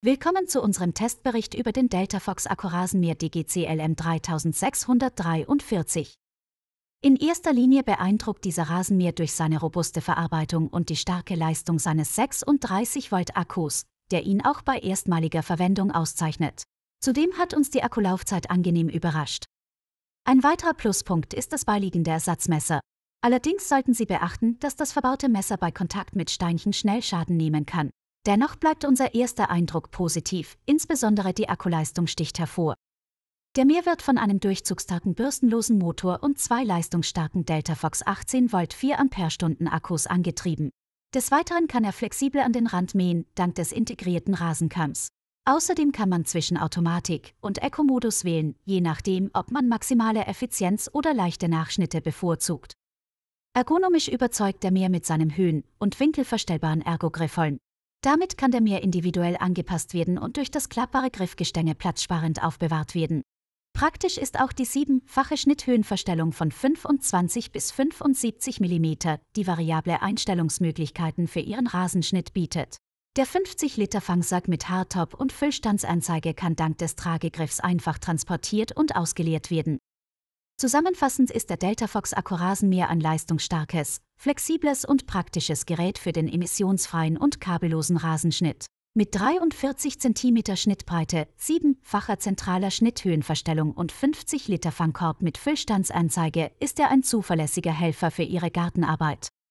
Willkommen zu unserem Testbericht über den DeltaFox Akkurasenmeer DGC LM 3643. In erster Linie beeindruckt dieser Rasenmäher durch seine robuste Verarbeitung und die starke Leistung seines 36 Volt Akkus, der ihn auch bei erstmaliger Verwendung auszeichnet. Zudem hat uns die Akkulaufzeit angenehm überrascht. Ein weiterer Pluspunkt ist das beiliegende Ersatzmesser. Allerdings sollten Sie beachten, dass das verbaute Messer bei Kontakt mit Steinchen schnell Schaden nehmen kann. Dennoch bleibt unser erster Eindruck positiv, insbesondere die Akkuleistung sticht hervor. Der Mehrwert von einem durchzugsstarken bürstenlosen Motor und zwei leistungsstarken Delta Fox 18 Volt 4 Ampere-Stunden Akkus angetrieben. Des Weiteren kann er flexibel an den Rand mähen, dank des integrierten Rasenkamms. Außerdem kann man zwischen Automatik und Eco-Modus wählen, je nachdem, ob man maximale Effizienz oder leichte Nachschnitte bevorzugt. Ergonomisch überzeugt er mehr mit seinem höhen- und winkelverstellbaren Ergogriffeln, damit kann der Meer individuell angepasst werden und durch das klappbare Griffgestänge platzsparend aufbewahrt werden. Praktisch ist auch die siebenfache Schnitthöhenverstellung von 25 bis 75 mm, die variable Einstellungsmöglichkeiten für Ihren Rasenschnitt bietet. Der 50-Liter-Fangsack mit Hardtop und Füllstandsanzeige kann dank des Tragegriffs einfach transportiert und ausgeleert werden. Zusammenfassend ist der Deltafox Akku-Rasenmäher ein leistungsstarkes, flexibles und praktisches Gerät für den emissionsfreien und kabellosen Rasenschnitt. Mit 43 cm Schnittbreite, 7-facher zentraler Schnitthöhenverstellung und 50 Liter Fangkorb mit Füllstandsanzeige ist er ein zuverlässiger Helfer für Ihre Gartenarbeit.